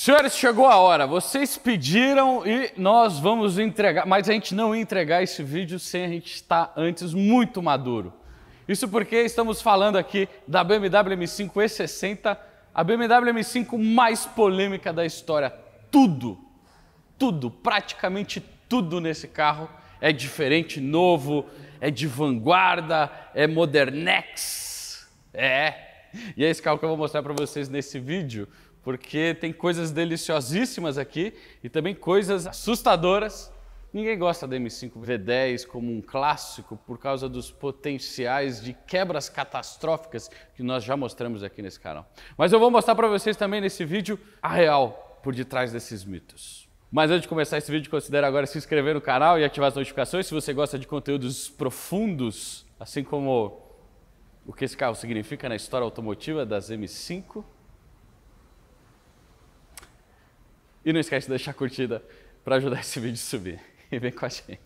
Senhores, chegou a hora. Vocês pediram e nós vamos entregar. Mas a gente não ia entregar esse vídeo sem a gente estar antes muito maduro. Isso porque estamos falando aqui da BMW M5 E60, a BMW M5 mais polêmica da história. Tudo, tudo, praticamente tudo nesse carro é diferente, novo, é de vanguarda, é modernex. É. E é esse carro que eu vou mostrar para vocês nesse vídeo porque tem coisas deliciosíssimas aqui e também coisas assustadoras. Ninguém gosta da M5 V10 como um clássico por causa dos potenciais de quebras catastróficas que nós já mostramos aqui nesse canal. Mas eu vou mostrar para vocês também nesse vídeo a real por detrás desses mitos. Mas antes de começar esse vídeo, considere agora se inscrever no canal e ativar as notificações se você gosta de conteúdos profundos, assim como o que esse carro significa na história automotiva das M5. E não esquece de deixar a curtida para ajudar esse vídeo a subir. E vem com a gente.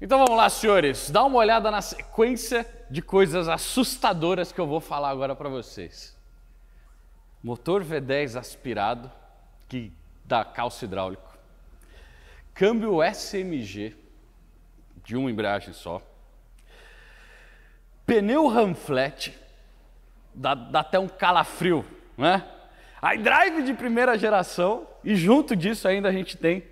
Então vamos lá, senhores, dá uma olhada na sequência de coisas assustadoras que eu vou falar agora para vocês. Motor V10 aspirado que da calça hidráulico, câmbio SMG de uma embreagem só, pneu Ramflat, dá, dá até um calafrio, né? iDrive de primeira geração e junto disso ainda a gente tem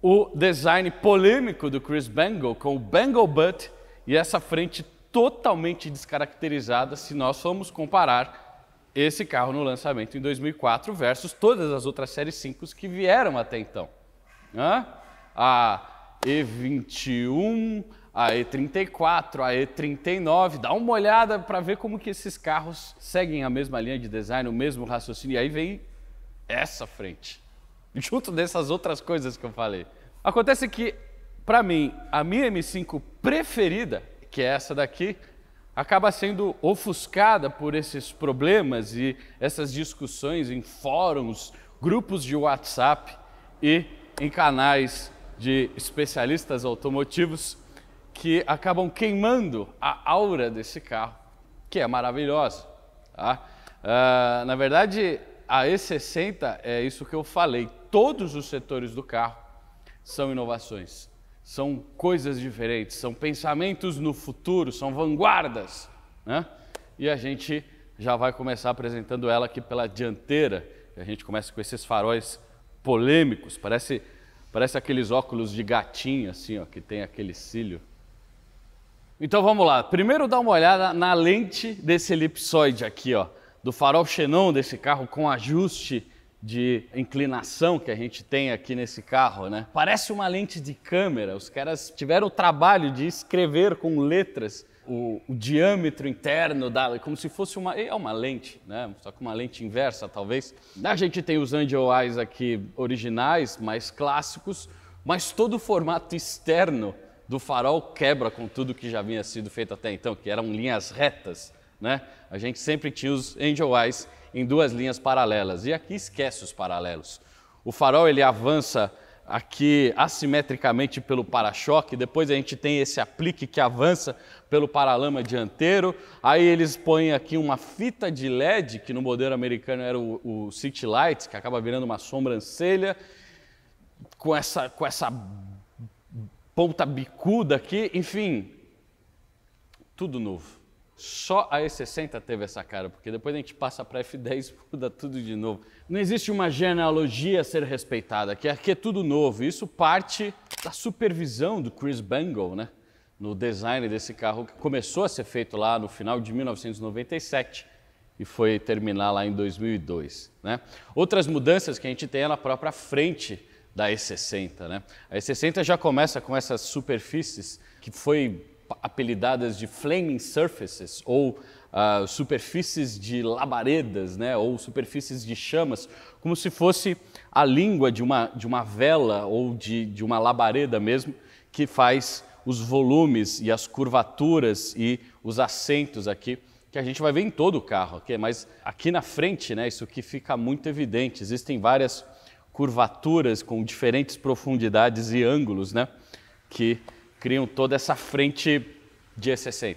o design polêmico do Chris Bangle com o Bangle Butt e essa frente totalmente descaracterizada se nós formos comparar esse carro no lançamento em 2004 versus todas as outras séries 5 que vieram até então. Hã? A E21, a E34, a E39. Dá uma olhada para ver como que esses carros seguem a mesma linha de design, o mesmo raciocínio. E aí vem essa frente, junto dessas outras coisas que eu falei. Acontece que, para mim, a minha M5 preferida, que é essa daqui, acaba sendo ofuscada por esses problemas e essas discussões em fóruns, grupos de WhatsApp e em canais de especialistas automotivos que acabam queimando a aura desse carro, que é maravilhosa. Tá? Uh, na verdade, a E60 é isso que eu falei. Todos os setores do carro são inovações são coisas diferentes, são pensamentos no futuro, são vanguardas. Né? E a gente já vai começar apresentando ela aqui pela dianteira. A gente começa com esses faróis polêmicos, parece, parece aqueles óculos de gatinho, assim, ó, que tem aquele cílio. Então vamos lá. Primeiro dá uma olhada na lente desse elipsoide aqui, ó, do farol xenon desse carro com ajuste de inclinação que a gente tem aqui nesse carro, né? Parece uma lente de câmera. Os caras tiveram o trabalho de escrever com letras o, o diâmetro interno dela, como se fosse uma é uma lente, né? Só com uma lente inversa, talvez. A gente tem os Angel Eyes aqui originais, mais clássicos, mas todo o formato externo do farol quebra com tudo que já havia sido feito até então, que eram linhas retas, né? A gente sempre tinha os Angel Eyes em duas linhas paralelas. E aqui esquece os paralelos. O farol ele avança aqui assimetricamente pelo para-choque, depois a gente tem esse aplique que avança pelo paralama dianteiro, aí eles põem aqui uma fita de LED, que no modelo americano era o, o City Lights, que acaba virando uma sobrancelha, com essa, com essa ponta bicuda aqui, enfim, tudo novo. Só a E60 teve essa cara, porque depois a gente passa para F10 e muda tudo de novo. Não existe uma genealogia a ser respeitada, que aqui é tudo novo. Isso parte da supervisão do Chris Bangle, né? No design desse carro, que começou a ser feito lá no final de 1997 e foi terminar lá em 2002. Né? Outras mudanças que a gente tem é na própria frente da E60. Né? A E60 já começa com essas superfícies que foi apelidadas de flaming surfaces ou uh, superfícies de labaredas, né, ou superfícies de chamas, como se fosse a língua de uma, de uma vela ou de, de uma labareda mesmo, que faz os volumes e as curvaturas e os assentos aqui, que a gente vai ver em todo o carro, okay? mas aqui na frente, né, isso que fica muito evidente, existem várias curvaturas com diferentes profundidades e ângulos, né, que criam toda essa frente de E60.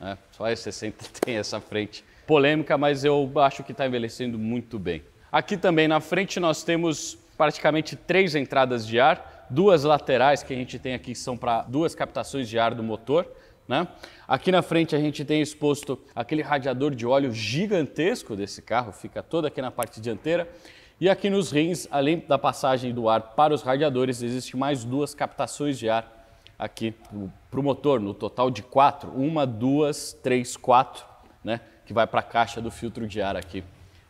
Né? Só a E60 tem essa frente polêmica, mas eu acho que está envelhecendo muito bem. Aqui também na frente nós temos praticamente três entradas de ar, duas laterais que a gente tem aqui são para duas captações de ar do motor. Né? Aqui na frente a gente tem exposto aquele radiador de óleo gigantesco desse carro, fica todo aqui na parte dianteira. E aqui nos rins, além da passagem do ar para os radiadores, existe mais duas captações de ar aqui para o motor, no total de quatro, uma, duas, três, quatro, né, que vai para a caixa do filtro de ar aqui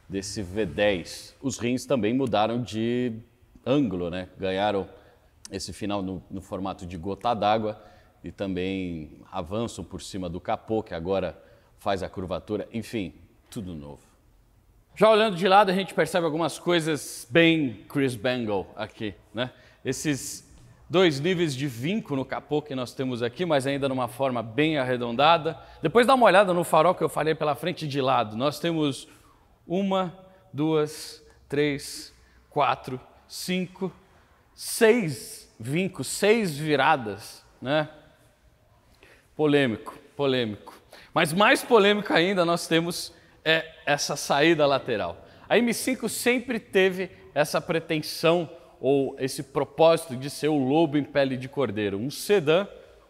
desse V10. Os rins também mudaram de ângulo, né, ganharam esse final no, no formato de gota d'água e também avançam por cima do capô, que agora faz a curvatura, enfim, tudo novo. Já olhando de lado, a gente percebe algumas coisas bem Chris Bangle aqui, né? Esses dois níveis de vinco no capô que nós temos aqui, mas ainda numa forma bem arredondada. Depois dá uma olhada no farol que eu falei pela frente de lado. Nós temos uma, duas, três, quatro, cinco, seis vincos, seis viradas, né? Polêmico, polêmico. Mas mais polêmico ainda nós temos é essa saída lateral. A M5 sempre teve essa pretensão ou esse propósito de ser o lobo em pele de cordeiro, um sedã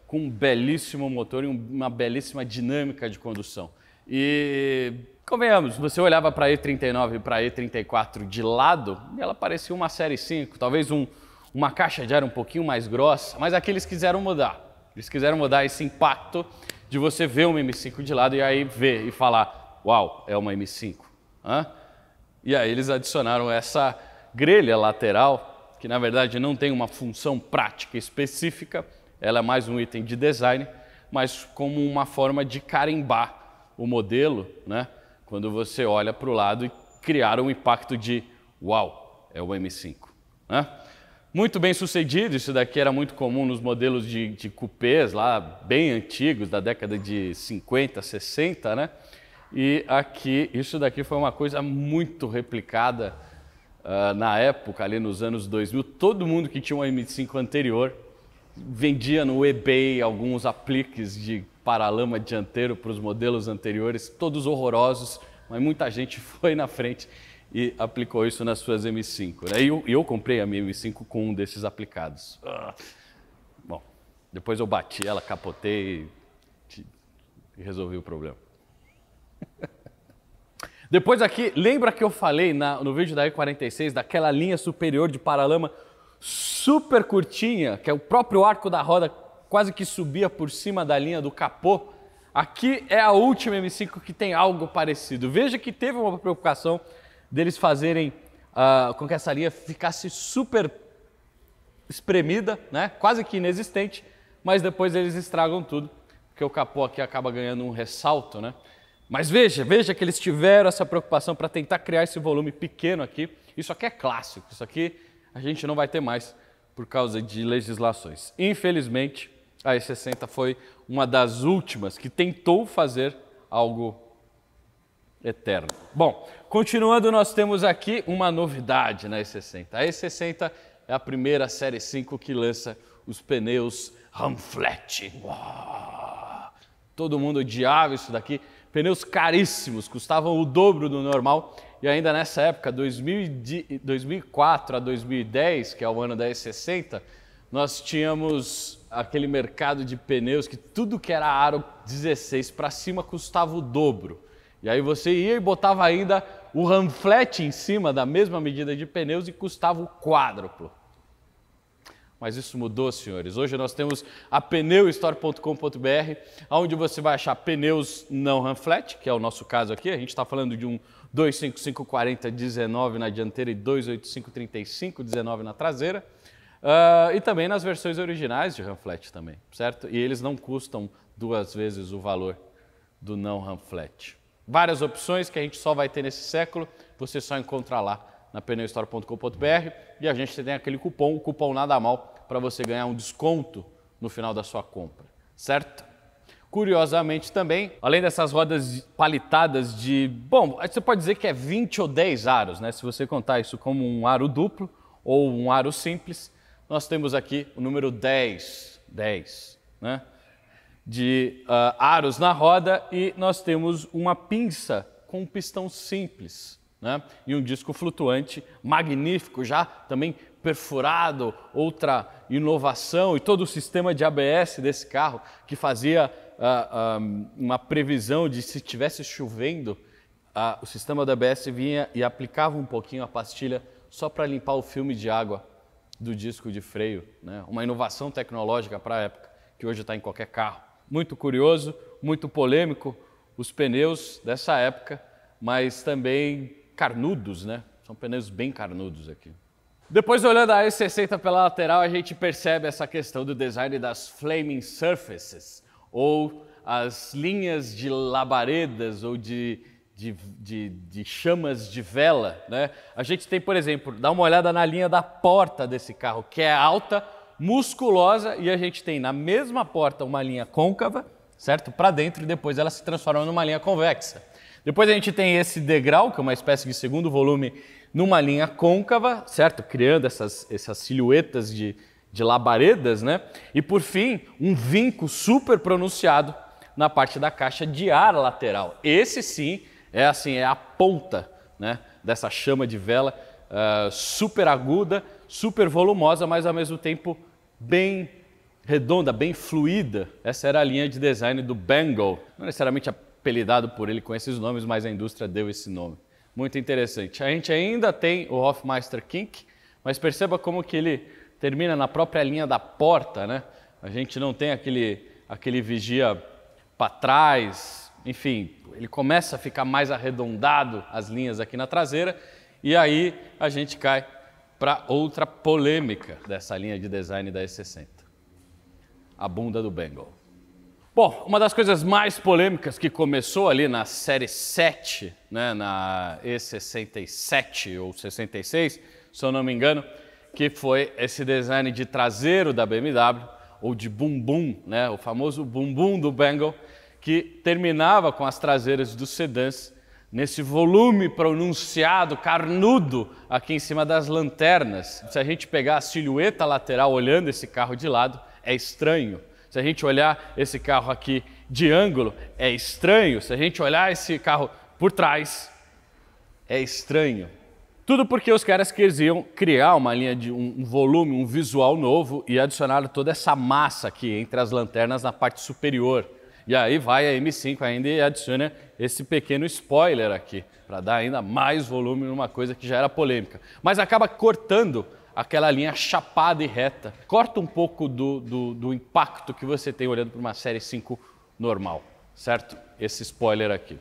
com um belíssimo motor e uma belíssima dinâmica de condução. E convenhamos, você olhava para a E39 e para a E34 de lado, e ela parecia uma série 5, talvez um, uma caixa de ar um pouquinho mais grossa, mas aqui eles quiseram mudar. Eles quiseram mudar esse impacto de você ver uma M5 de lado e aí ver e falar, uau, é uma M5. Hã? E aí eles adicionaram essa grelha lateral que na verdade não tem uma função prática específica, ela é mais um item de design, mas como uma forma de carimbar o modelo, né? quando você olha para o lado e criar um impacto de uau, é o M5. Né? Muito bem sucedido, isso daqui era muito comum nos modelos de, de cupês lá, bem antigos, da década de 50, 60, né? E aqui, isso daqui foi uma coisa muito replicada Uh, na época, ali nos anos 2000, todo mundo que tinha um M5 anterior vendia no eBay alguns apliques de paralama dianteiro para os modelos anteriores, todos horrorosos, mas muita gente foi na frente e aplicou isso nas suas M5. Né? E eu, eu, comprei a minha M5 com um desses aplicados. Uh, bom, depois eu bati ela, capotei e resolvi o problema. Depois aqui, lembra que eu falei na, no vídeo da E46 daquela linha superior de paralama super curtinha, que é o próprio arco da roda quase que subia por cima da linha do capô? Aqui é a última M5 que tem algo parecido. Veja que teve uma preocupação deles fazerem uh, com que essa linha ficasse super espremida, né? quase que inexistente, mas depois eles estragam tudo, porque o capô aqui acaba ganhando um ressalto, né? Mas veja, veja que eles tiveram essa preocupação para tentar criar esse volume pequeno aqui. Isso aqui é clássico, isso aqui a gente não vai ter mais por causa de legislações. Infelizmente, a E60 foi uma das últimas que tentou fazer algo eterno. Bom, continuando, nós temos aqui uma novidade na E60. A E60 é a primeira série 5 que lança os pneus Ramflat. Todo mundo odiava isso daqui. Pneus caríssimos, custavam o dobro do normal e ainda nessa época, 2004 a 2010, que é o ano da 60 nós tínhamos aquele mercado de pneus que tudo que era aro 16 para cima custava o dobro. E aí você ia e botava ainda o ramflete em cima da mesma medida de pneus e custava o quádruplo. Mas isso mudou, senhores. Hoje nós temos a pneustore.com.br, onde você vai achar pneus não Ramflat, que é o nosso caso aqui. A gente está falando de um 2554019 na dianteira e 2853519 na traseira. Uh, e também nas versões originais de Ramflat também, certo? E eles não custam duas vezes o valor do não Ramflat. Várias opções que a gente só vai ter nesse século, você só encontra lá na pneustore.com.br e a gente tem aquele cupom, o cupom nada mal, para você ganhar um desconto no final da sua compra, certo? Curiosamente também, além dessas rodas palitadas de, bom, você pode dizer que é 20 ou 10 aros, né? Se você contar isso como um aro duplo ou um aro simples, nós temos aqui o número 10, 10, né? De uh, aros na roda e nós temos uma pinça com um pistão simples. Né? E um disco flutuante magnífico, já também perfurado, outra inovação e todo o sistema de ABS desse carro que fazia uh, uma previsão de se estivesse chovendo, uh, o sistema do ABS vinha e aplicava um pouquinho a pastilha só para limpar o filme de água do disco de freio, né? uma inovação tecnológica para a época que hoje está em qualquer carro. Muito curioso, muito polêmico os pneus dessa época, mas também carnudos, né? São pneus bem carnudos aqui. Depois, olhando a s 60 pela lateral, a gente percebe essa questão do design das flaming surfaces, ou as linhas de labaredas ou de, de, de, de chamas de vela. Né? A gente tem, por exemplo, dá uma olhada na linha da porta desse carro, que é alta, musculosa, e a gente tem na mesma porta uma linha côncava, certo? Para dentro, e depois ela se transforma numa linha convexa. Depois a gente tem esse degrau, que é uma espécie de segundo volume, numa linha côncava, certo? Criando essas, essas silhuetas de, de labaredas, né? E por fim, um vinco super pronunciado na parte da caixa de ar lateral. Esse sim é assim, é a ponta né, dessa chama de vela uh, super aguda, super volumosa, mas ao mesmo tempo bem redonda, bem fluida. Essa era a linha de design do Bengal. Não necessariamente a apelidado por ele com esses nomes, mas a indústria deu esse nome. Muito interessante. A gente ainda tem o Hofmeister Kink, mas perceba como que ele termina na própria linha da porta, né? A gente não tem aquele, aquele vigia para trás, enfim, ele começa a ficar mais arredondado as linhas aqui na traseira, e aí a gente cai para outra polêmica dessa linha de design da E60, a bunda do Bengal. Bom, uma das coisas mais polêmicas que começou ali na série 7, né, na E67 ou 66, se eu não me engano, que foi esse design de traseiro da BMW, ou de bumbum, né, o famoso bumbum do Bengal, que terminava com as traseiras dos sedãs nesse volume pronunciado, carnudo, aqui em cima das lanternas. Se a gente pegar a silhueta lateral olhando esse carro de lado, é estranho. Se a gente olhar esse carro aqui de ângulo, é estranho. Se a gente olhar esse carro por trás, é estranho. Tudo porque os caras queriam criar uma linha de um volume, um visual novo e adicionaram toda essa massa aqui entre as lanternas na parte superior. E aí vai a M5 ainda e adiciona esse pequeno spoiler aqui, para dar ainda mais volume numa coisa que já era polêmica. Mas acaba cortando aquela linha chapada e reta. Corta um pouco do, do, do impacto que você tem olhando para uma série 5 normal, certo? Esse spoiler aqui.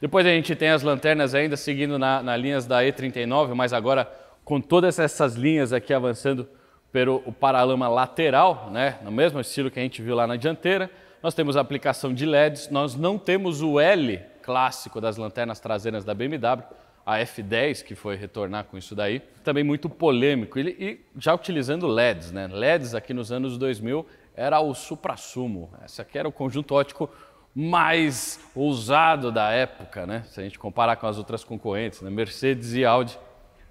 Depois a gente tem as lanternas ainda seguindo na, na linhas da E39, mas agora com todas essas linhas aqui avançando pelo o paralama lateral, né? no mesmo estilo que a gente viu lá na dianteira. Nós temos a aplicação de LEDs, nós não temos o L clássico das lanternas traseiras da BMW, a F10 que foi retornar com isso daí, também muito polêmico. E, e já utilizando LEDs, né? LEDs aqui nos anos 2000 era o supra-sumo. Esse aqui era o conjunto ótico mais ousado da época, né? Se a gente comparar com as outras concorrentes, né? Mercedes e Audi,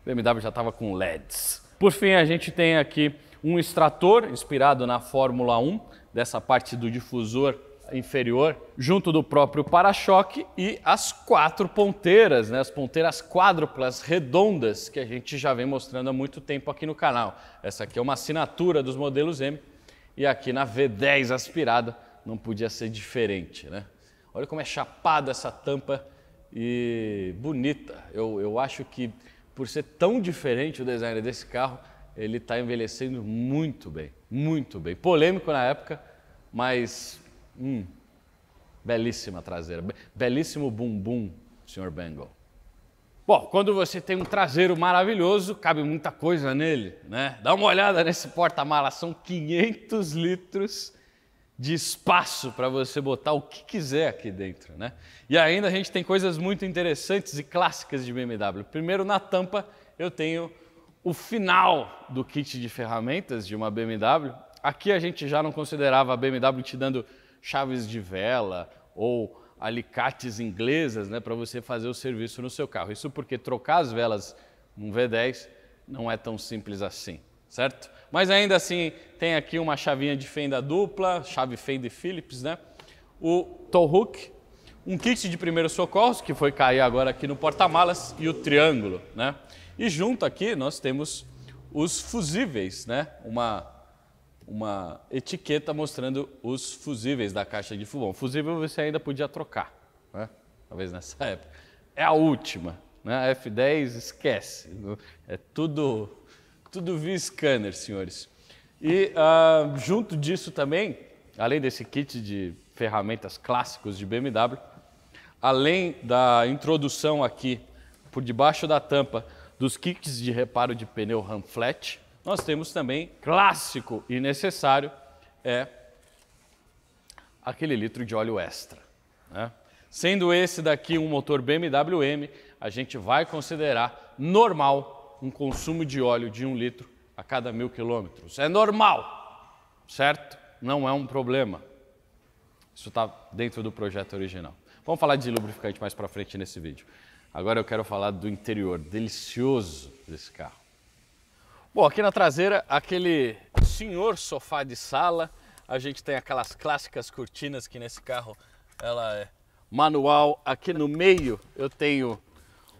BMW já estava com LEDs. Por fim, a gente tem aqui um extrator inspirado na Fórmula 1, dessa parte do difusor inferior, junto do próprio para-choque e as quatro ponteiras, né? as ponteiras quádruplas redondas que a gente já vem mostrando há muito tempo aqui no canal. Essa aqui é uma assinatura dos modelos M e aqui na V10 aspirada não podia ser diferente. Né? Olha como é chapada essa tampa e bonita. Eu, eu acho que por ser tão diferente o design desse carro, ele está envelhecendo muito bem, muito bem. Polêmico na época, mas Hum, belíssima traseira, belíssimo bumbum, Sr. Bengal. Bom, quando você tem um traseiro maravilhoso, cabe muita coisa nele, né? Dá uma olhada nesse porta-malas, são 500 litros de espaço para você botar o que quiser aqui dentro, né? E ainda a gente tem coisas muito interessantes e clássicas de BMW. Primeiro, na tampa, eu tenho o final do kit de ferramentas de uma BMW. Aqui a gente já não considerava a BMW te dando chaves de vela ou alicates inglesas né, para você fazer o serviço no seu carro. Isso porque trocar as velas num V10 não é tão simples assim, certo? Mas ainda assim tem aqui uma chavinha de fenda dupla, chave fenda e Phillips, né? O tow hook, um kit de primeiros socorros que foi cair agora aqui no porta-malas e o triângulo, né? E junto aqui nós temos os fusíveis, né? Uma uma etiqueta mostrando os fusíveis da caixa de fubão. Fusível você ainda podia trocar, né? talvez nessa época. É a última, né? F10 esquece, é tudo, tudo via scanner, senhores. E uh, junto disso também, além desse kit de ferramentas clássicos de BMW, além da introdução aqui por debaixo da tampa dos kits de reparo de pneu Ramflat, nós temos também clássico e necessário é aquele litro de óleo extra. Né? Sendo esse daqui um motor BMW M, a gente vai considerar normal um consumo de óleo de um litro a cada mil quilômetros. É normal, certo? Não é um problema. Isso está dentro do projeto original. Vamos falar de lubrificante mais para frente nesse vídeo. Agora eu quero falar do interior delicioso desse carro. Bom, aqui na traseira, aquele senhor sofá de sala. A gente tem aquelas clássicas cortinas que nesse carro ela é manual. Aqui no meio eu tenho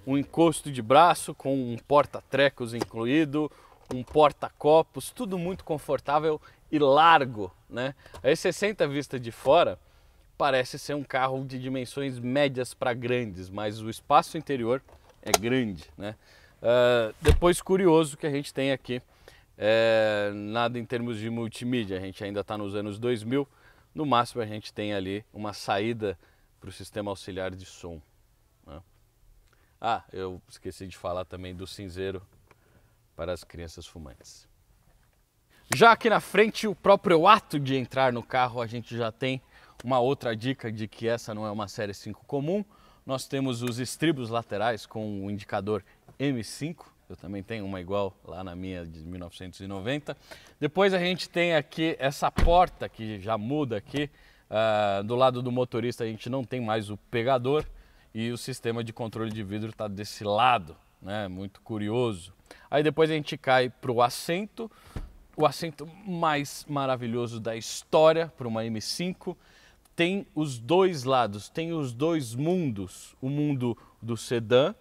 um encosto de braço com um porta-trecos incluído, um porta-copos, tudo muito confortável e largo, né? Aí 60 vista de fora parece ser um carro de dimensões médias para grandes, mas o espaço interior é grande, né? Ah, depois, curioso que a gente tem aqui, é, nada em termos de multimídia, a gente ainda está nos anos 2000, no máximo a gente tem ali uma saída para o sistema auxiliar de som. Né? Ah, eu esqueci de falar também do cinzeiro para as crianças fumantes. Já aqui na frente, o próprio ato de entrar no carro, a gente já tem uma outra dica de que essa não é uma série 5 comum. Nós temos os estribos laterais com o indicador M5. Eu também tenho uma igual lá na minha de 1990. Depois a gente tem aqui essa porta que já muda aqui. Uh, do lado do motorista a gente não tem mais o pegador e o sistema de controle de vidro está desse lado, né? Muito curioso. Aí depois a gente cai para o assento, o assento mais maravilhoso da história para uma M5. Tem os dois lados, tem os dois mundos, o mundo do sedã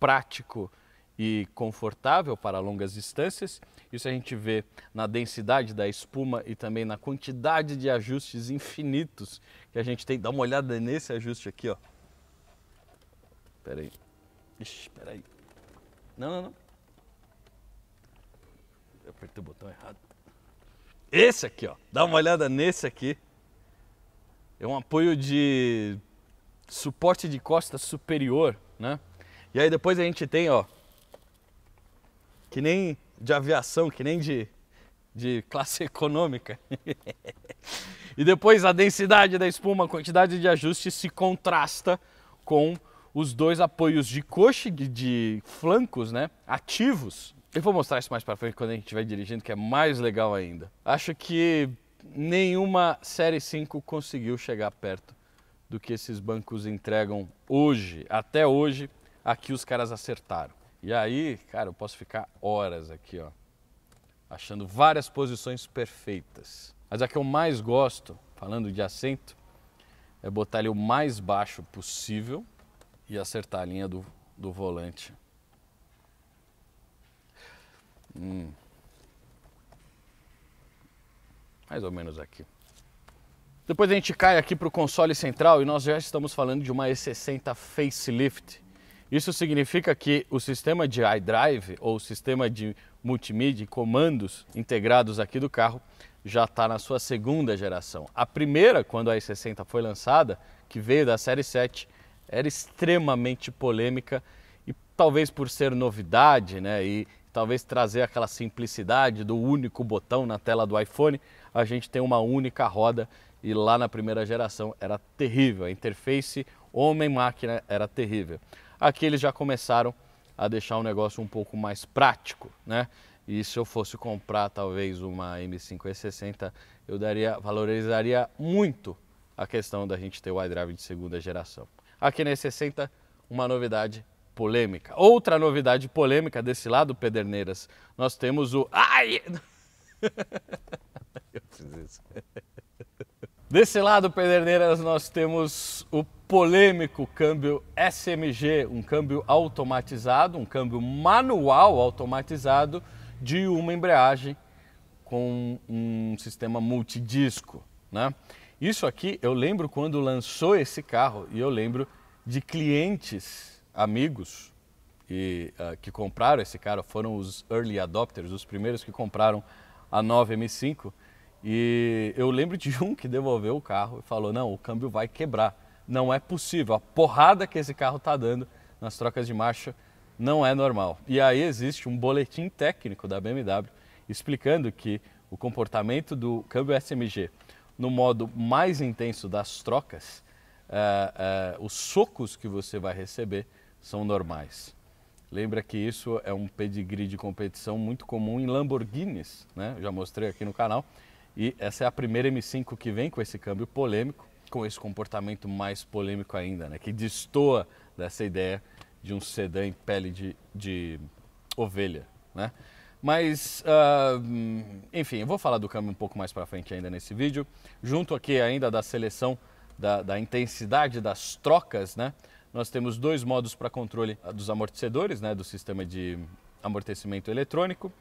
prático e confortável para longas distâncias. Isso a gente vê na densidade da espuma e também na quantidade de ajustes infinitos que a gente tem. Dá uma olhada nesse ajuste aqui, ó. Pera aí. Ixi, pera aí. Não, não, não. Eu apertei o botão errado. Esse aqui, ó. Dá uma olhada nesse aqui. É um apoio de suporte de costa superior, né? E aí depois a gente tem, ó, que nem de aviação, que nem de, de classe econômica. e depois a densidade da espuma, a quantidade de ajuste se contrasta com os dois apoios de coxa e de flancos né, ativos. Eu vou mostrar isso mais para frente quando a gente estiver dirigindo, que é mais legal ainda. Acho que nenhuma Série 5 conseguiu chegar perto do que esses bancos entregam hoje, até hoje, aqui os caras acertaram. E aí, cara, eu posso ficar horas aqui, ó, achando várias posições perfeitas. Mas a que eu mais gosto, falando de assento, é botar ele o mais baixo possível e acertar a linha do, do volante. Hum. Mais ou menos aqui. Depois a gente cai aqui para o console central e nós já estamos falando de uma E60 facelift isso significa que o sistema de iDrive ou sistema de multimídia e comandos integrados aqui do carro já está na sua segunda geração. A primeira, quando a i60 foi lançada, que veio da série 7, era extremamente polêmica e talvez por ser novidade, né, e talvez trazer aquela simplicidade do único botão na tela do iPhone, a gente tem uma única roda e lá na primeira geração era terrível, a interface homem-máquina era terrível. Aqui eles já começaram a deixar o negócio um pouco mais prático, né? E se eu fosse comprar talvez uma M5 E60, eu daria, valorizaria muito a questão da gente ter o iDrive de segunda geração. Aqui na E60, uma novidade polêmica. Outra novidade polêmica desse lado, Pederneiras, nós temos o... Ai! eu fiz isso. Desse lado, Pederneiras, nós temos o polêmico câmbio SMG, um câmbio automatizado, um câmbio manual automatizado de uma embreagem com um sistema multidisco, né? Isso aqui eu lembro quando lançou esse carro e eu lembro de clientes, amigos e, uh, que compraram esse carro, foram os early adopters, os primeiros que compraram a 9M5 e eu lembro de um que devolveu o carro e falou: não, o câmbio vai quebrar. Não é possível. A porrada que esse carro está dando nas trocas de marcha não é normal. E aí existe um boletim técnico da BMW explicando que o comportamento do câmbio SMG no modo mais intenso das trocas, eh, eh, os socos que você vai receber são normais. Lembra que isso é um pedigree de competição muito comum em Lamborghinis, né? Eu já mostrei aqui no canal. E essa é a primeira M5 que vem com esse câmbio polêmico, com esse comportamento mais polêmico ainda, né? que destoa dessa ideia de um sedã em pele de, de ovelha. Né? Mas, uh, enfim, eu vou falar do câmbio um pouco mais para frente ainda nesse vídeo, junto aqui ainda da seleção da, da intensidade das trocas, né? Nós temos dois modos para controle ah, dos amortecedores, né, do sistema de amortecimento eletrônico,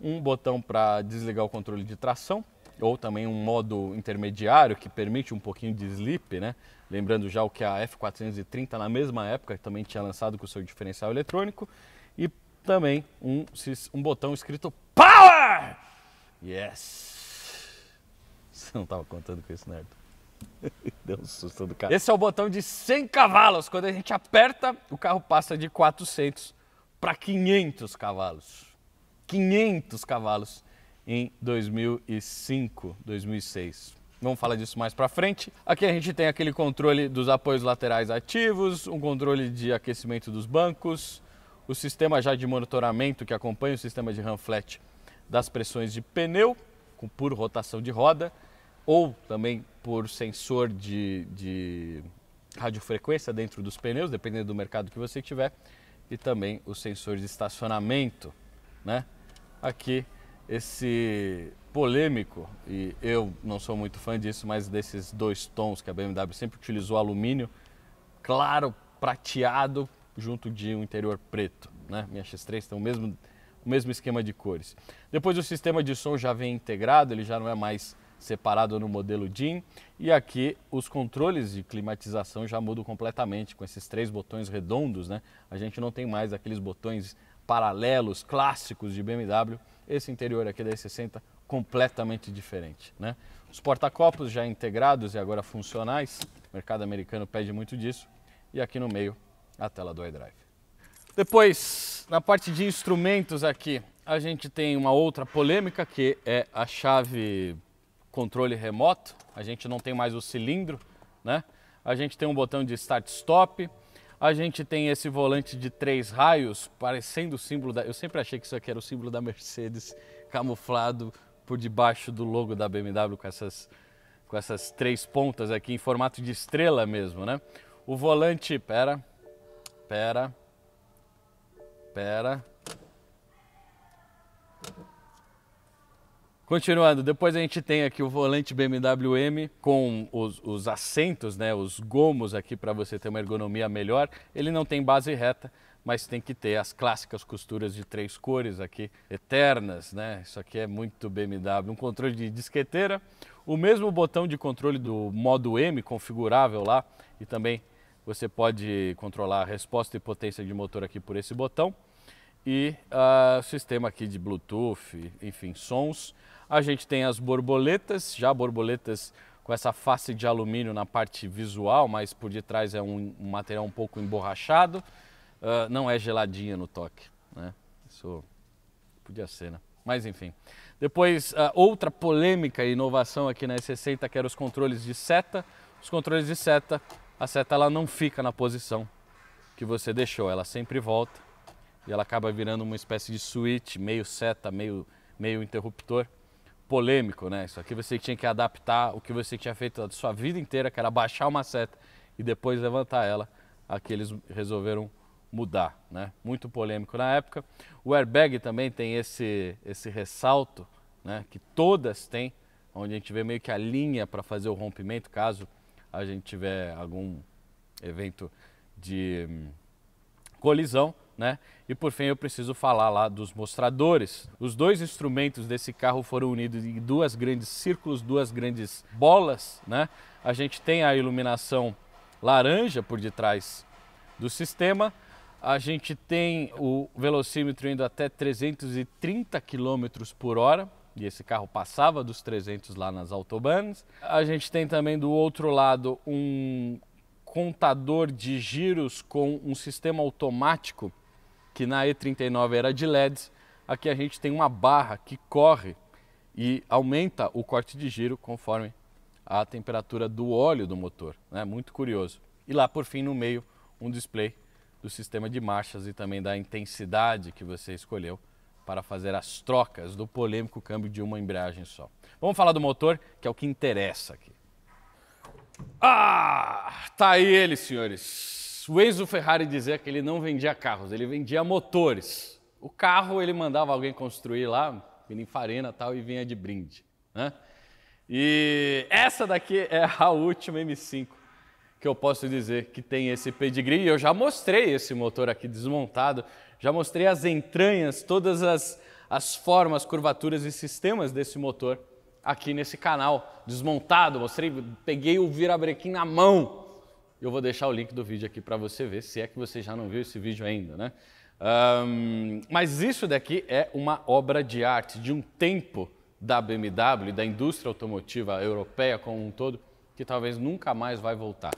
um botão para desligar o controle de tração ou também um modo intermediário que permite um pouquinho de slip, né? Lembrando já o que a F430 na mesma época também tinha lançado com o seu diferencial eletrônico e também um, um botão escrito Power! Yes! Você não estava contando com isso, nerd. Deu um susto do cara. Esse é o botão de 100 cavalos. Quando a gente aperta, o carro passa de 400 para 500 cavalos. 500 cavalos em 2005, 2006. Vamos falar disso mais para frente. Aqui a gente tem aquele controle dos apoios laterais ativos, um controle de aquecimento dos bancos, o sistema já de monitoramento que acompanha o sistema de ramflet das pressões de pneu, com por rotação de roda, ou também por sensor de, de radiofrequência dentro dos pneus, dependendo do mercado que você tiver, e também o sensor de estacionamento, né? Aqui esse polêmico, e eu não sou muito fã disso, mas desses dois tons que a BMW sempre utilizou alumínio, claro, prateado, junto de um interior preto. Né? Minha X3 tem o mesmo, o mesmo esquema de cores. Depois o sistema de som já vem integrado, ele já não é mais separado no modelo DIN. E aqui os controles de climatização já mudam completamente com esses três botões redondos. Né? A gente não tem mais aqueles botões paralelos clássicos de BMW esse interior aqui da E60 completamente diferente. Né? Os porta-copos já integrados e agora funcionais, o mercado americano pede muito disso. E aqui no meio, a tela do iDrive. Depois, na parte de instrumentos aqui, a gente tem uma outra polêmica que é a chave controle remoto. A gente não tem mais o cilindro, né? A gente tem um botão de start-stop, a gente tem esse volante de três raios, parecendo o símbolo da. Eu sempre achei que isso aqui era o símbolo da Mercedes, camuflado por debaixo do logo da BMW com essas, com essas três pontas aqui em formato de estrela mesmo, né? O volante, pera, pera, pera. Continuando, depois a gente tem aqui o volante BMW M com os, os assentos, né, os gomos aqui para você ter uma ergonomia melhor. Ele não tem base reta, mas tem que ter as clássicas costuras de três cores aqui, eternas, né? Isso aqui é muito BMW. Um controle de disqueteira, o mesmo botão de controle do modo M configurável lá e também você pode controlar a resposta e potência de motor aqui por esse botão e o uh, ah, sistema aqui de Bluetooth, enfim, sons. A gente tem as borboletas, já borboletas com essa face de alumínio na parte visual, mas por detrás é um, um material um pouco emborrachado. Uh, não é geladinha no toque, né? Isso podia ser, né? Mas enfim. Depois, uh, outra polêmica e inovação aqui na S60, que eram os controles de seta. Os controles de seta, a seta ela não fica na posição que você deixou, ela sempre volta e ela acaba virando uma espécie de switch, meio seta, meio, meio interruptor polêmico, né? Isso aqui você tinha que adaptar o que você tinha feito a sua vida inteira, que era baixar uma seta e depois levantar ela. Aqui eles resolveram mudar, né? Muito polêmico na época. O airbag também tem esse, esse ressalto, né? Que todas têm, onde a gente vê meio que a linha para fazer o rompimento, caso a gente tiver algum evento de hum, colisão. Né? E por fim eu preciso falar lá dos mostradores. Os dois instrumentos desse carro foram unidos em duas grandes círculos, duas grandes bolas, né? A gente tem a iluminação laranja por detrás do sistema. A gente tem o velocímetro indo até 330 km por hora, e esse carro passava dos 300 lá nas autobahns. A gente tem também do outro lado um contador de giros com um sistema automático que na E39 era de LEDs, aqui a gente tem uma barra que corre e aumenta o corte de giro conforme a temperatura do óleo do motor. Né? Muito curioso. E lá por fim, no meio, um display do sistema de marchas e também da intensidade que você escolheu para fazer as trocas do polêmico câmbio de uma embreagem só. Vamos falar do motor, que é o que interessa aqui. Ah, tá aí ele, senhores. Suezo Ferrari dizia que ele não vendia carros, ele vendia motores. O carro ele mandava alguém construir lá, em Farena tal, e vinha de brinde. Né? E essa daqui é a última M5 que eu posso dizer que tem esse pedigree. Eu já mostrei esse motor aqui desmontado, já mostrei as entranhas, todas as, as formas, curvaturas e sistemas desse motor aqui nesse canal desmontado. Mostrei, peguei o virabrequim na mão eu vou deixar o link do vídeo aqui para você ver, se é que você já não viu esse vídeo ainda, né? Um, mas isso daqui é uma obra de arte de um tempo da BMW, da indústria automotiva europeia como um todo, que talvez nunca mais vai voltar.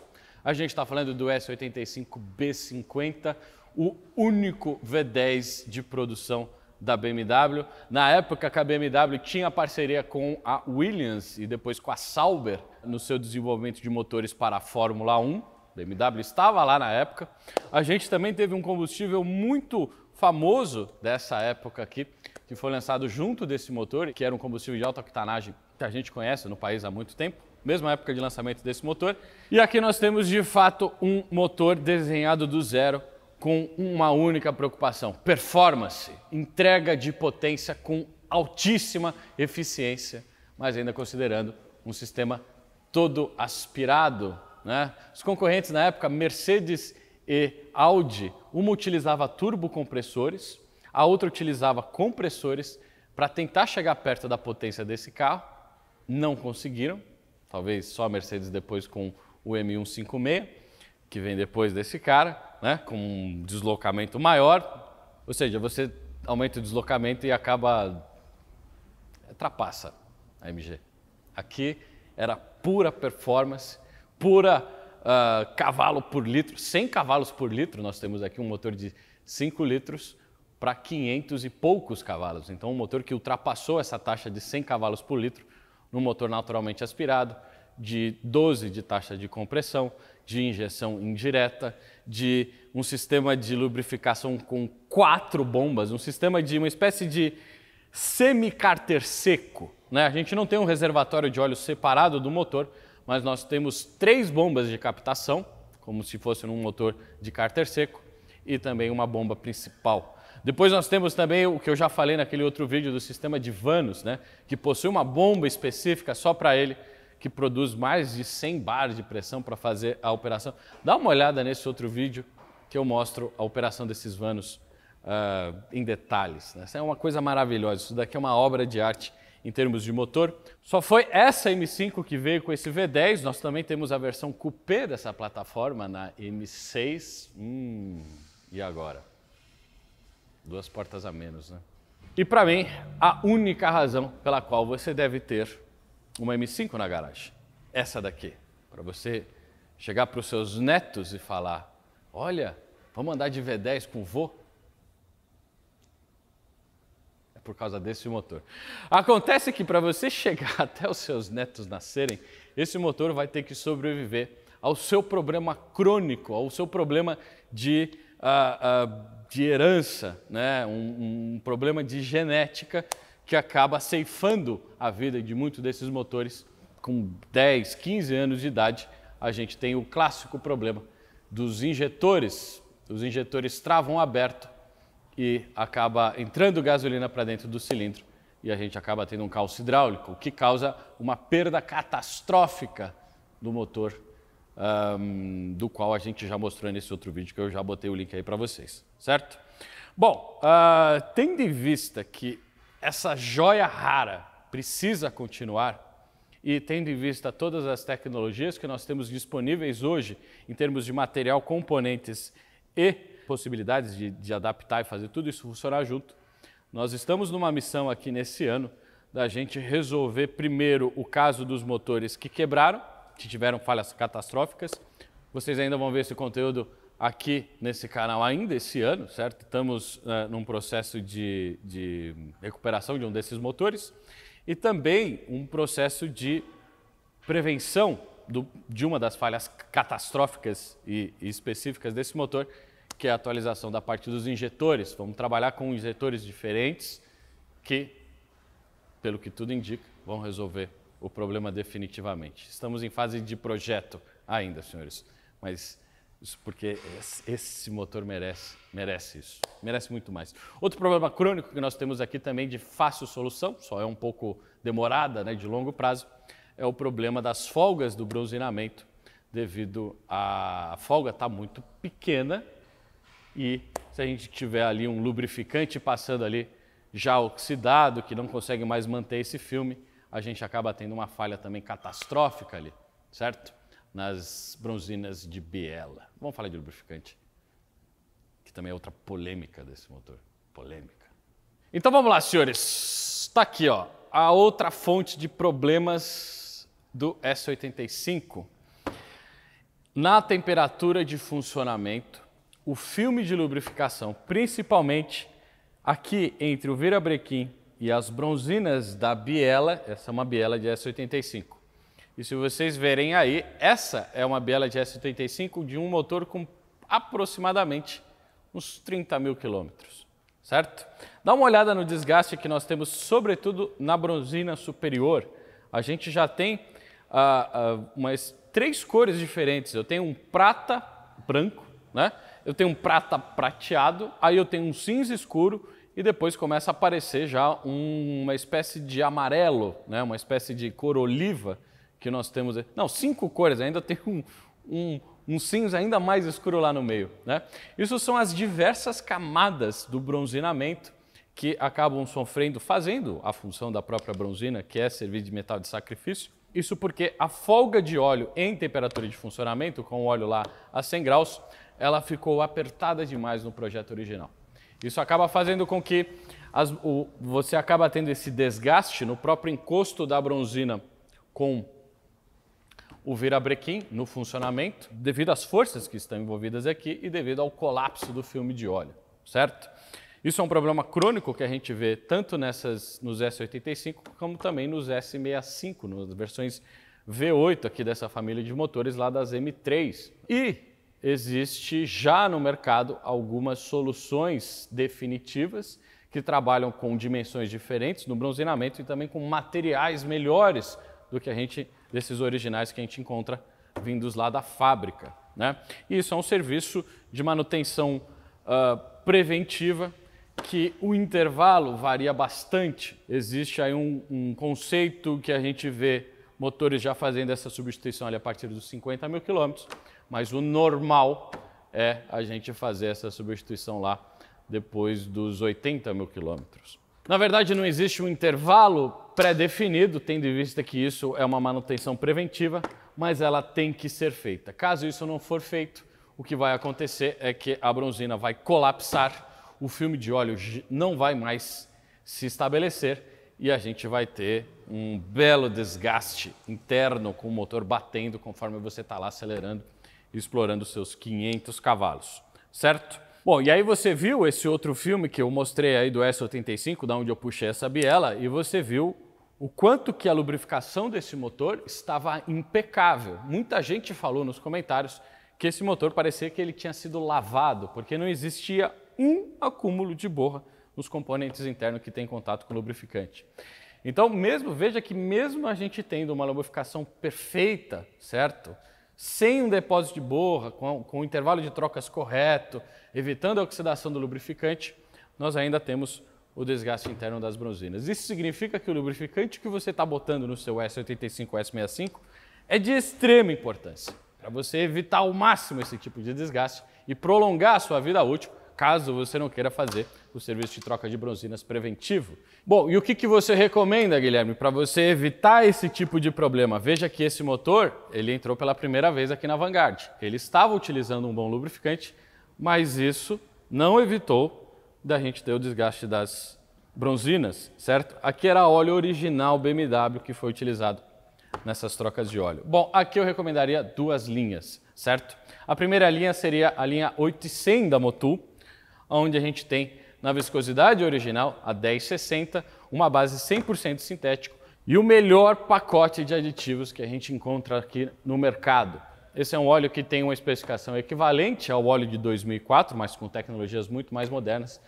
A gente está falando do S85B50, o único V10 de produção da BMW. Na época que a BMW tinha parceria com a Williams e depois com a Sauber no seu desenvolvimento de motores para a Fórmula 1. BMW estava lá na época. A gente também teve um combustível muito famoso dessa época aqui, que foi lançado junto desse motor, que era um combustível de alta octanagem que a gente conhece no país há muito tempo, mesma época de lançamento desse motor. E aqui nós temos de fato um motor desenhado do zero com uma única preocupação: performance, entrega de potência com altíssima eficiência, mas ainda considerando um sistema todo aspirado né? Os concorrentes na época, Mercedes e Audi, uma utilizava turbocompressores, a outra utilizava compressores para tentar chegar perto da potência desse carro, não conseguiram, talvez só a Mercedes depois com o M156, que vem depois desse cara, né, com um deslocamento maior, ou seja, você aumenta o deslocamento e acaba trapassa a MG. Aqui era pura performance pura uh, cavalo por litro, 100 cavalos por litro, nós temos aqui um motor de 5 litros para 500 e poucos cavalos. Então, um motor que ultrapassou essa taxa de 100 cavalos por litro, num motor naturalmente aspirado, de 12 de taxa de compressão, de injeção indireta, de um sistema de lubrificação com quatro bombas, um sistema de uma espécie de semicárter seco. Né? A gente não tem um reservatório de óleo separado do motor, mas nós temos três bombas de captação, como se fosse num motor de cárter seco, e também uma bomba principal. Depois nós temos também o que eu já falei naquele outro vídeo do sistema de vanos, né, que possui uma bomba específica só para ele, que produz mais de 100 bar de pressão para fazer a operação. Dá uma olhada nesse outro vídeo que eu mostro a operação desses vanos uh, em detalhes. Né? Isso é uma coisa maravilhosa, isso daqui é uma obra de arte em termos de motor. Só foi essa M5 que veio com esse V10. Nós também temos a versão coupé dessa plataforma na M6. Hum, e agora? Duas portas a menos, né? E para mim, a única razão pela qual você deve ter uma M5 na garagem, essa daqui, para você chegar para os seus netos e falar: "Olha, vamos andar de V10 com o vô?" por causa desse motor. Acontece que para você chegar até os seus netos nascerem, esse motor vai ter que sobreviver ao seu problema crônico, ao seu problema de, uh, uh, de herança, né? Um, um, problema de genética que acaba ceifando a vida de muitos desses motores. Com 10, 15 anos de idade, a gente tem o clássico problema dos injetores. Os injetores travam aberto e acaba entrando gasolina para dentro do cilindro e a gente acaba tendo um calço hidráulico, o que causa uma perda catastrófica do motor, um, do qual a gente já mostrou nesse outro vídeo que eu já botei o link aí para vocês, certo? Bom, uh, tendo em vista que essa joia rara precisa continuar e tendo em vista todas as tecnologias que nós temos disponíveis hoje em termos de material, componentes e possibilidades de, de adaptar e fazer tudo isso funcionar junto. Nós estamos numa missão aqui nesse ano da gente resolver primeiro o caso dos motores que quebraram, que tiveram falhas catastróficas. Vocês ainda vão ver esse conteúdo aqui nesse canal ainda esse ano, certo? Estamos uh, num processo de, de recuperação de um desses motores e também um processo de prevenção do, de uma das falhas catastróficas e, e específicas desse motor, que é a atualização da parte dos injetores. Vamos trabalhar com injetores diferentes que, pelo que tudo indica, vão resolver o problema definitivamente. Estamos em fase de projeto ainda, senhores, mas isso porque esse motor merece, merece isso, merece muito mais. Outro problema crônico que nós temos aqui também de fácil solução, só é um pouco demorada, né, de longo prazo, é o problema das folgas do bronzeamento, devido à a... a folga está muito pequena e se a gente tiver ali um lubrificante passando ali já oxidado, que não consegue mais manter esse filme, a gente acaba tendo uma falha também catastrófica ali, certo? Nas bronzinas de Biela. Vamos falar de lubrificante, que também é outra polêmica desse motor. Polêmica. Então vamos lá, senhores. Está aqui, ó, a outra fonte de problemas do S85. Na temperatura de funcionamento, o filme de lubrificação, principalmente aqui entre o virabrequim e as bronzinas da biela, essa é uma biela de S85. E se vocês verem aí, essa é uma biela de S85 de um motor com aproximadamente uns 30 mil quilômetros, certo? Dá uma olhada no desgaste que nós temos, sobretudo na bronzina superior. A gente já tem ah, ah, umas três cores diferentes. Eu tenho um prata branco, né? eu tenho um prata prateado, aí eu tenho um cinza escuro e depois começa a aparecer já um, uma espécie de amarelo, né? uma espécie de cor oliva que nós temos. Não, cinco cores, ainda tem um, um, um cinza ainda mais escuro lá no meio. Né? Isso são as diversas camadas do bronzinamento que acabam sofrendo, fazendo a função da própria bronzina, que é servir de metal de sacrifício. Isso porque a folga de óleo em temperatura de funcionamento, com o óleo lá a 100 graus, ela ficou apertada demais no projeto original. Isso acaba fazendo com que as, o, você acaba tendo esse desgaste no próprio encosto da bronzina com o virabrequim no funcionamento, devido às forças que estão envolvidas aqui e devido ao colapso do filme de óleo, certo? Isso é um problema crônico que a gente vê tanto nessas, nos S85 como também nos S65, nas versões V8 aqui dessa família de motores lá das M3. E existe já no mercado algumas soluções definitivas que trabalham com dimensões diferentes no bronzeamento e também com materiais melhores do que a gente desses originais que a gente encontra vindos lá da fábrica, né? E isso é um serviço de manutenção uh, preventiva que o intervalo varia bastante. Existe aí um, um conceito que a gente vê motores já fazendo essa substituição ali a partir dos 50 mil quilômetros, mas o normal é a gente fazer essa substituição lá depois dos 80 mil quilômetros. Na verdade, não existe um intervalo pré-definido, tendo em vista que isso é uma manutenção preventiva, mas ela tem que ser feita. Caso isso não for feito, o que vai acontecer é que a bronzina vai colapsar, o filme de óleo não vai mais se estabelecer e a gente vai ter um belo desgaste interno com o motor batendo conforme você está lá acelerando explorando seus 500 cavalos, certo? Bom, e aí você viu esse outro filme que eu mostrei aí do S85, da onde eu puxei essa biela, e você viu o quanto que a lubrificação desse motor estava impecável. Muita gente falou nos comentários que esse motor parecia que ele tinha sido lavado, porque não existia um acúmulo de borra nos componentes internos que tem contato com o lubrificante. Então, mesmo veja que mesmo a gente tendo uma lubrificação perfeita, certo? sem um depósito de borra, com, com o intervalo de trocas correto, evitando a oxidação do lubrificante, nós ainda temos o desgaste interno das bronzinas. Isso significa que o lubrificante que você está botando no seu S85, S65 é de extrema importância para você evitar ao máximo esse tipo de desgaste e prolongar a sua vida útil caso você não queira fazer o serviço de troca de bronzinas preventivo. Bom, e o que, que você recomenda, Guilherme, para você evitar esse tipo de problema? Veja que esse motor, ele entrou pela primeira vez aqui na Vanguard. Ele estava utilizando um bom lubrificante, mas isso não evitou da gente ter o desgaste das bronzinas, certo? Aqui era óleo original BMW que foi utilizado nessas trocas de óleo. Bom, aqui eu recomendaria duas linhas, certo? A primeira linha seria a linha 800 da Motul, onde a gente tem na viscosidade original, a 1060, uma base 100% sintético e o melhor pacote de aditivos que a gente encontra aqui no mercado. Esse é um óleo que tem uma especificação equivalente ao óleo de 2004, mas com tecnologias muito mais modernas,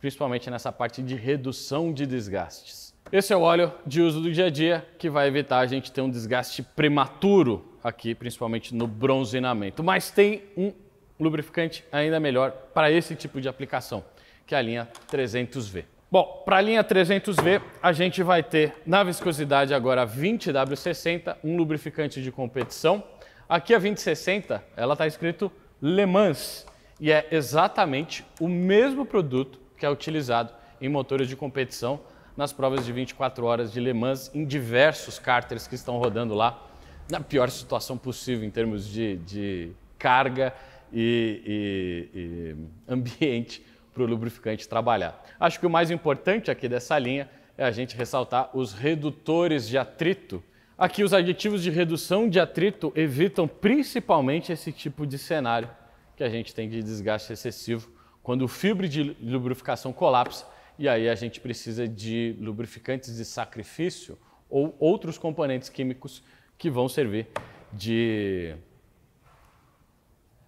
principalmente nessa parte de redução de desgastes. Esse é o óleo de uso do dia a dia que vai evitar a gente ter um desgaste prematuro aqui, principalmente no bronzeamento. Mas tem um lubrificante ainda melhor para esse tipo de aplicação, que é a linha 300V. Bom, para a linha 300V, a gente vai ter na viscosidade agora 20W60, um lubrificante de competição. Aqui a 2060, ela está escrito Le Mans, e é exatamente o mesmo produto que é utilizado em motores de competição nas provas de 24 horas de Le Mans, em diversos cárteres que estão rodando lá, na pior situação possível em termos de, de carga, e, e, e ambiente para o lubrificante trabalhar. Acho que o mais importante aqui dessa linha é a gente ressaltar os redutores de atrito. Aqui, os aditivos de redução de atrito evitam principalmente esse tipo de cenário que a gente tem de desgaste excessivo, quando o fibre de lubrificação colapsa e aí a gente precisa de lubrificantes de sacrifício ou outros componentes químicos que vão servir de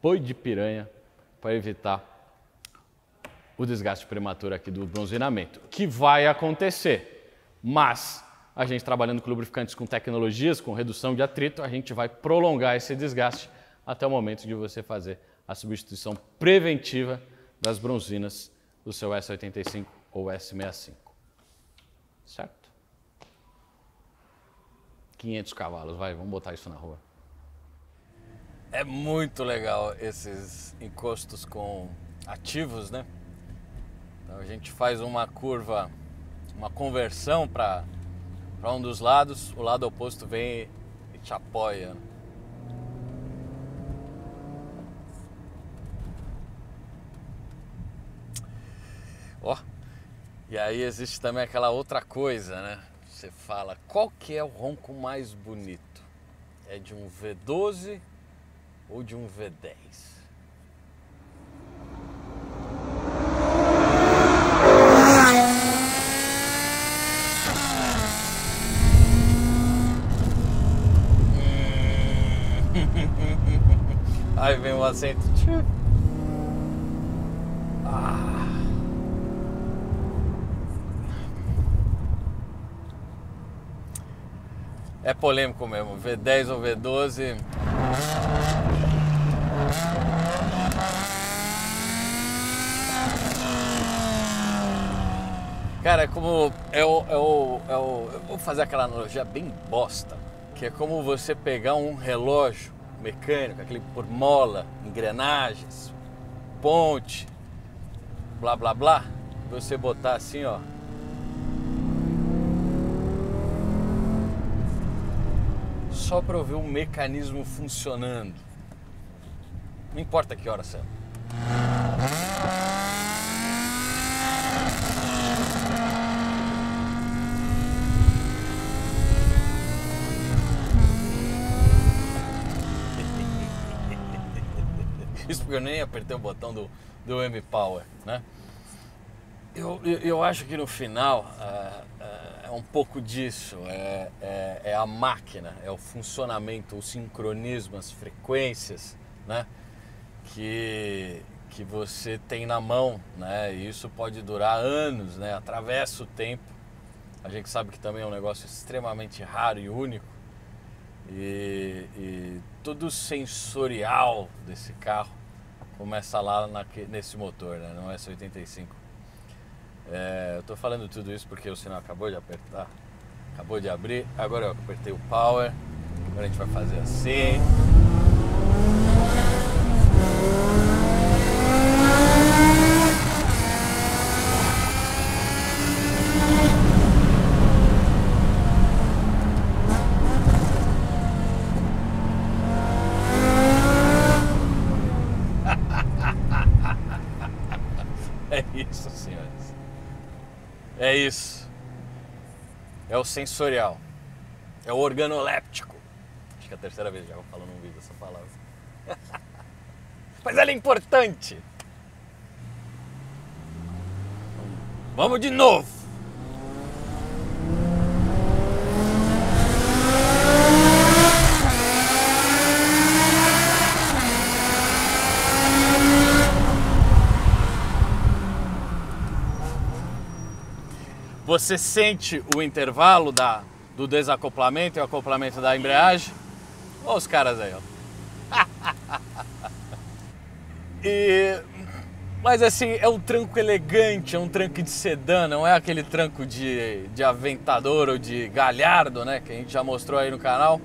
boi de piranha para evitar o desgaste prematuro aqui do bronzeamento, que vai acontecer. Mas a gente trabalhando com lubrificantes com tecnologias, com redução de atrito, a gente vai prolongar esse desgaste até o momento de você fazer a substituição preventiva das bronzinas do seu S85 ou S65. Certo? 500 cavalos, vai, vamos botar isso na rua. É muito legal esses encostos com ativos, né? Então a gente faz uma curva, uma conversão para um dos lados, o lado oposto vem e te apoia. Ó, e aí existe também aquela outra coisa, né? Você fala, qual que é o ronco mais bonito? É de um V12 ou de um V10? Aí vem o um acento. Ah. É polêmico mesmo. V10 ou V12. Cara, é como. É o, é o, é o, eu vou fazer aquela analogia bem bosta, que é como você pegar um relógio mecânico, aquele por mola, engrenagens, ponte, blá blá blá, você botar assim, ó, só para eu ver o mecanismo funcionando. Não importa que horas é. Isso porque eu nem apertei o botão do, do M-Power, né? Eu, eu, eu, acho que no final... Uh, um pouco disso. É, é, é, a máquina, é o funcionamento, o sincronismo, as frequências, né? Que, que você tem na mão, né? E isso pode durar anos, né? Atravessa o tempo. A gente sabe que também é um negócio extremamente raro e único. E, e o sensorial desse carro começa lá na, nesse motor, né? No é S85. É, eu tô falando tudo isso porque o sinal acabou de apertar, acabou de abrir. Agora eu apertei o power. Agora a gente vai fazer assim. é isso. É o sensorial. É o organoléptico. Acho que é a terceira vez já vou falando um vídeo essa palavra. Mas ela é importante. Vamos de novo. Você sente o intervalo da, do desacoplamento e o acoplamento da embreagem? Olha os caras aí, ó. e, mas assim, é um tranco elegante, é um tranco de sedã, não é aquele tranco de, de aventador ou de galhardo, né? Que a gente já mostrou aí no canal.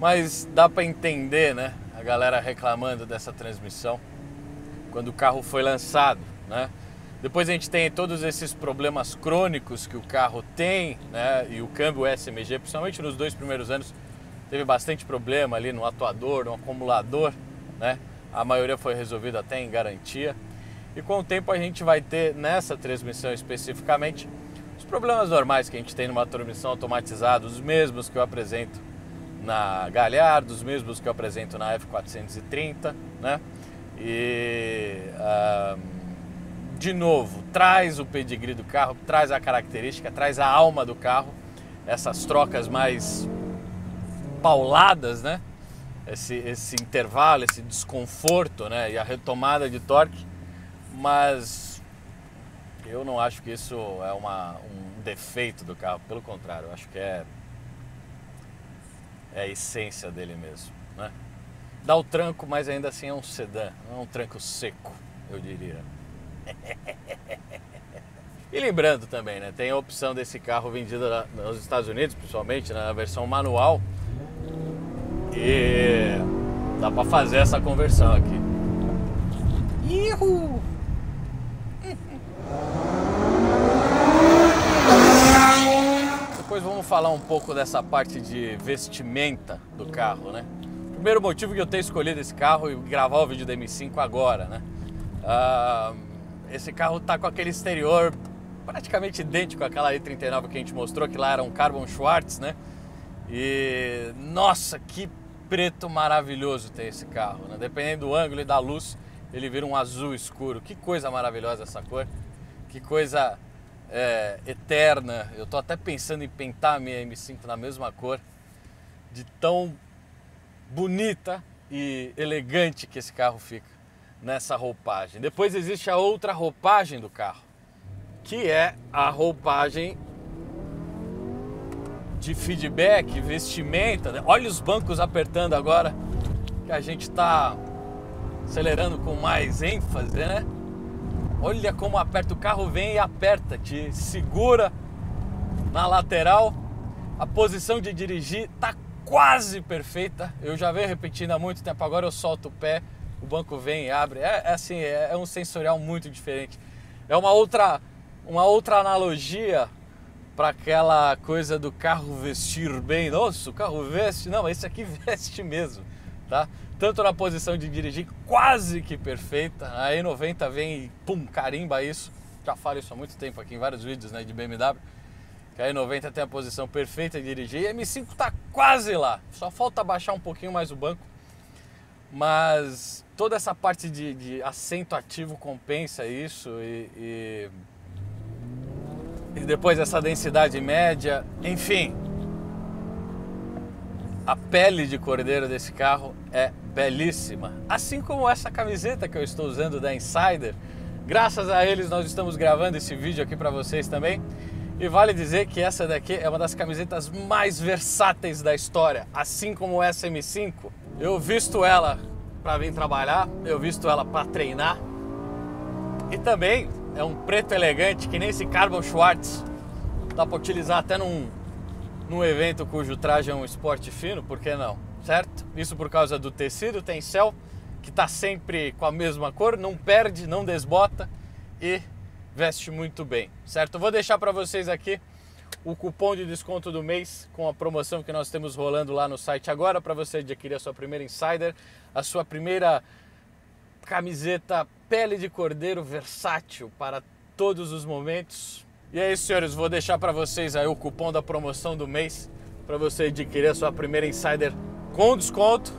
Mas dá para entender, né? A galera reclamando dessa transmissão quando o carro foi lançado, né? Depois a gente tem todos esses problemas crônicos que o carro tem, né? E o câmbio SMG, principalmente nos dois primeiros anos, teve bastante problema ali no atuador, no acumulador, né? A maioria foi resolvida até em garantia. E com o tempo a gente vai ter nessa transmissão especificamente os problemas normais que a gente tem numa transmissão automatizada, os mesmos que eu apresento na Galhardo, os mesmos que eu apresento na F430, né? E uh de novo, traz o pedigree do carro, traz a característica, traz a alma do carro, essas trocas mais pauladas, né? Esse, esse intervalo, esse desconforto, né? E a retomada de torque, mas eu não acho que isso é uma, um defeito do carro, pelo contrário, eu acho que é, é a essência dele mesmo, né? Dá o tranco, mas ainda assim é um sedã, não é um tranco seco, eu diria. E lembrando também, né, tem a opção desse carro vendido nos Estados Unidos, principalmente né, na versão manual. E dá para fazer essa conversão aqui. Ihu! Depois vamos falar um pouco dessa parte de vestimenta do carro, né? O primeiro motivo que eu tenho escolhido esse carro e gravar o vídeo da M5 agora, né? Ah, esse carro tá com aquele exterior praticamente idêntico àquela E39 que a gente mostrou, que lá era um Carbon Schwartz, né? E nossa, que preto maravilhoso tem esse carro, né? Dependendo do ângulo e da luz, ele vira um azul escuro. Que coisa maravilhosa essa cor, que coisa é, eterna. Eu tô até pensando em pintar a minha M5 na mesma cor, de tão bonita e elegante que esse carro fica nessa roupagem. Depois existe a outra roupagem do carro, que é a roupagem de feedback, vestimenta. Né? Olha os bancos apertando agora, que a gente está acelerando com mais ênfase, né? Olha como aperta o carro, vem e aperta, te segura na lateral. A posição de dirigir tá quase perfeita. Eu já venho repetindo há muito tempo, agora eu solto o pé o banco vem e abre. É, é assim, é, é, um sensorial muito diferente. É uma outra, uma outra analogia para aquela coisa do carro vestir bem. Nossa, o carro veste. Não, esse aqui veste mesmo, tá? Tanto na posição de dirigir quase que perfeita, a E90 vem e pum, carimba isso. Já falo isso há muito tempo aqui em vários vídeos né, de BMW que a E90 tem a posição perfeita de dirigir. E a M5 está quase lá, só falta baixar um pouquinho mais o banco. Mas toda essa parte de, de assento ativo compensa isso e, e, e depois essa densidade média, enfim. A pele de cordeiro desse carro é belíssima, assim como essa camiseta que eu estou usando da Insider. Graças a eles nós estamos gravando esse vídeo aqui para vocês também. E vale dizer que essa daqui é uma das camisetas mais versáteis da história, assim como essa M5. Eu visto ela para vir trabalhar, eu visto ela para treinar. E também é um preto elegante que nem esse Carbon Schwartz. Dá para utilizar até num, num evento cujo traje é um esporte fino, por que não? Certo? Isso por causa do tecido tem céu que está sempre com a mesma cor, não perde, não desbota e veste muito bem, certo? vou deixar para vocês aqui o cupom de desconto do mês com a promoção que nós temos rolando lá no site agora para você adquirir a sua primeira Insider a sua primeira camiseta pele de cordeiro versátil para todos os momentos. E é isso, senhores, vou deixar para vocês aí o cupom da promoção do mês para você adquirir a sua primeira Insider com desconto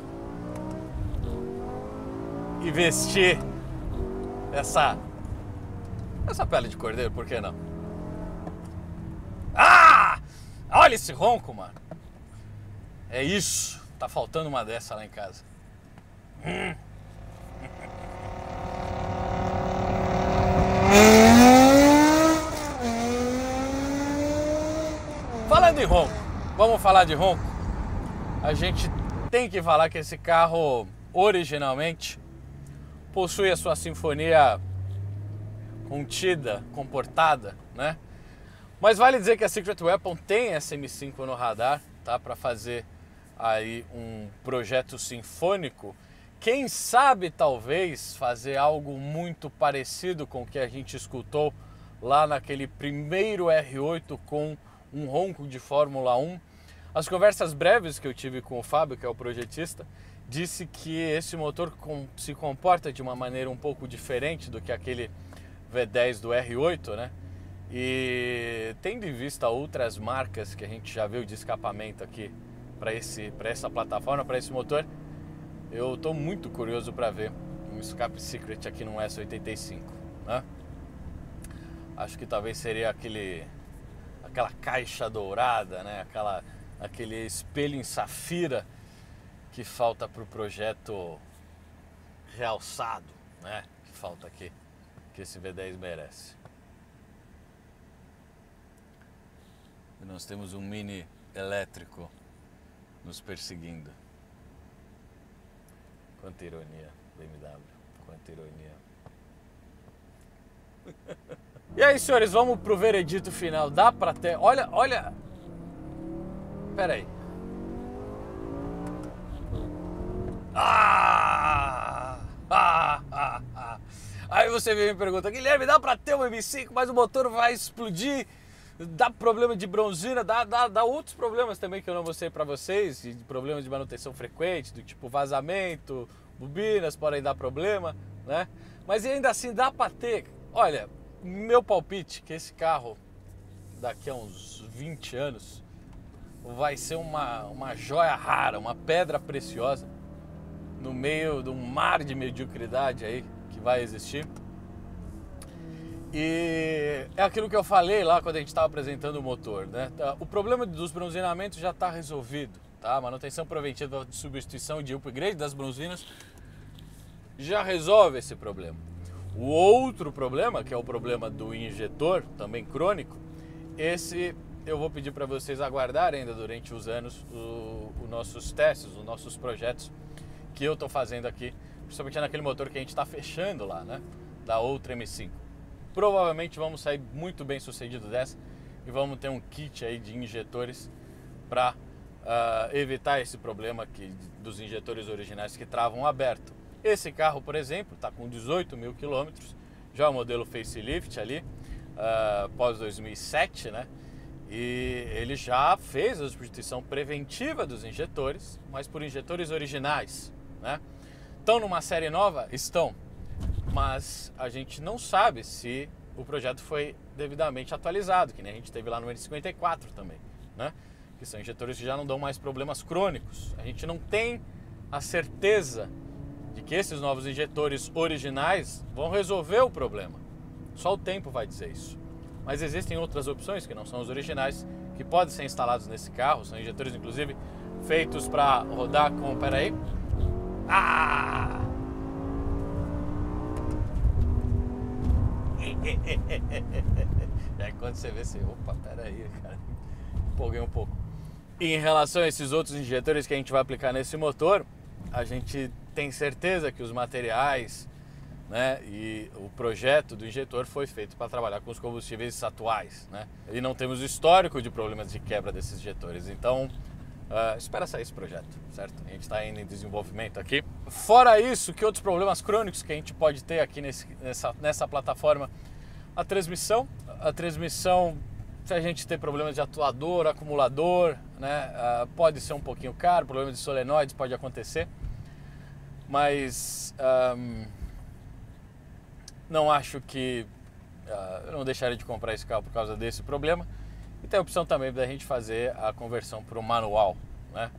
e vestir essa essa pele de cordeiro, por que não? Ah! Olha esse ronco, mano. É isso. Tá faltando uma dessa lá em casa. Falando em ronco, vamos falar de ronco? A gente tem que falar que esse carro originalmente possui a sua sinfonia contida, comportada, né? Mas vale dizer que a Secret Weapon tem SM5 no radar, tá? Para fazer aí um projeto sinfônico quem sabe, talvez, fazer algo muito parecido com o que a gente escutou lá naquele primeiro R8 com um ronco de Fórmula 1. As conversas breves que eu tive com o Fábio, que é o projetista, disse que esse motor se comporta de uma maneira um pouco diferente do que aquele V10 do R8, né? E tendo em vista outras marcas que a gente já viu de escapamento aqui para essa plataforma, para esse motor, eu estou muito curioso para ver um escape secret aqui num S85, né? Acho que talvez seria aquele aquela caixa dourada, né? Aquela aquele espelho em safira que falta para o projeto realçado, né? Que falta aqui, que esse V10 merece. E nós temos um mini elétrico nos perseguindo. Quanta ironia, BMW. Quanta ironia. E aí, senhores, vamos pro veredito final. Dá pra ter. Olha, olha. Pera aí. Ah! Ah, ah, ah. Aí você vem e me pergunta, Guilherme, dá pra ter um M5, mas o motor vai explodir dá problema de bronzina, dá, dá, dá outros problemas também que eu não mostrei para vocês, de problemas de manutenção frequente, do tipo vazamento, bobinas podem dar problema, né? Mas ainda assim dá para ter. Olha, meu palpite que esse carro daqui a uns 20 anos vai ser uma, uma joia rara, uma pedra preciosa no meio de um mar de mediocridade aí que vai existir. E é aquilo que eu falei lá quando a gente estava apresentando o motor, né? Tá, o problema dos bronzinamentos já está resolvido, tá? A manutenção preventiva de substituição e de upgrade das bronzinas já resolve esse problema. O outro problema, que é o problema do injetor, também crônico, esse eu vou pedir para vocês aguardarem ainda durante os anos os nossos testes, os nossos projetos que eu estou fazendo aqui, principalmente naquele motor que a gente está fechando lá, né? Da outra M5 provavelmente vamos sair muito bem sucedido dessa e vamos ter um kit aí de injetores para uh, ah, evitar esse problema que, dos injetores originais que travam aberto. Esse carro, por exemplo, está com 18 mil quilômetros, já é o modelo facelift ali, uh, pós 2007, né? E ele já fez a substituição preventiva dos injetores, mas por injetores originais, né? Estão numa série nova? Estão mas a gente não sabe se o projeto foi devidamente atualizado, que nem a gente teve lá no N54 também, né? que são injetores que já não dão mais problemas crônicos. A gente não tem a certeza de que esses novos injetores originais vão resolver o problema. Só o tempo vai dizer isso. Mas existem outras opções que não são os originais, que podem ser instalados nesse carro, são injetores inclusive feitos para rodar com. Peraí. Ah! é quando você vê, você, opa, peraí, cara, empolguei um pouco. em relação a esses outros injetores que a gente vai aplicar nesse motor, a gente tem certeza que os materiais né, e o projeto do injetor foi feito para trabalhar com os combustíveis atuais. Né? E não temos histórico de problemas de quebra desses injetores. Então, ah, espera sair esse projeto, certo? A gente está ainda em desenvolvimento aqui. Fora isso, que outros problemas crônicos que a gente pode ter aqui nesse, nessa, nessa plataforma? A transmissão. A transmissão, se a gente tem problemas de atuador, acumulador, né? Uh, pode ser um pouquinho caro, problema de solenoides pode acontecer. Mas um, não acho que. Uh, eu não deixaria de comprar esse carro por causa desse problema. E tem a opção também da gente fazer a conversão para o manual, né?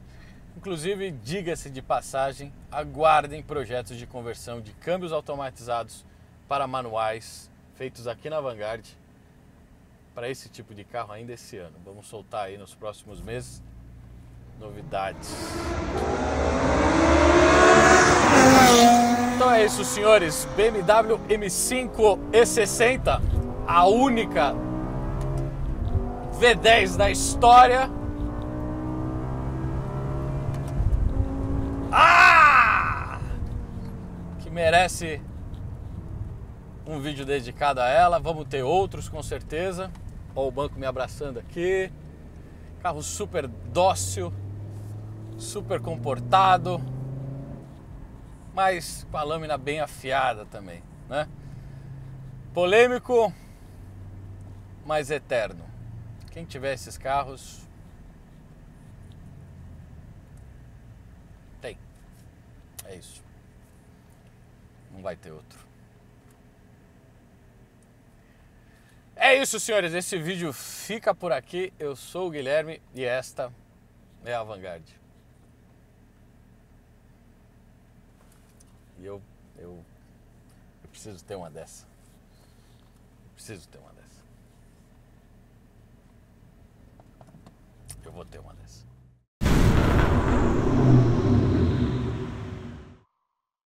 Inclusive, diga-se de passagem, aguardem projetos de conversão de câmbios automatizados para manuais feitos aqui na Vanguard para esse tipo de carro ainda esse ano. Vamos soltar aí nos próximos meses novidades. Então é isso, senhores. BMW M5 E60, a única V10 da história. Ah! Que merece um vídeo dedicado a ela. Vamos ter outros com certeza. Olha o banco me abraçando aqui. Carro super dócil, super comportado, mas com a lâmina bem afiada também, né? Polêmico, mas eterno. Quem tiver esses carros, tem. É isso. Não vai ter outro. É isso, senhores. Esse vídeo fica por aqui. Eu sou o Guilherme e esta é a Vanguard. E eu, eu, eu preciso ter uma dessa. preciso ter uma. eu vou ter uma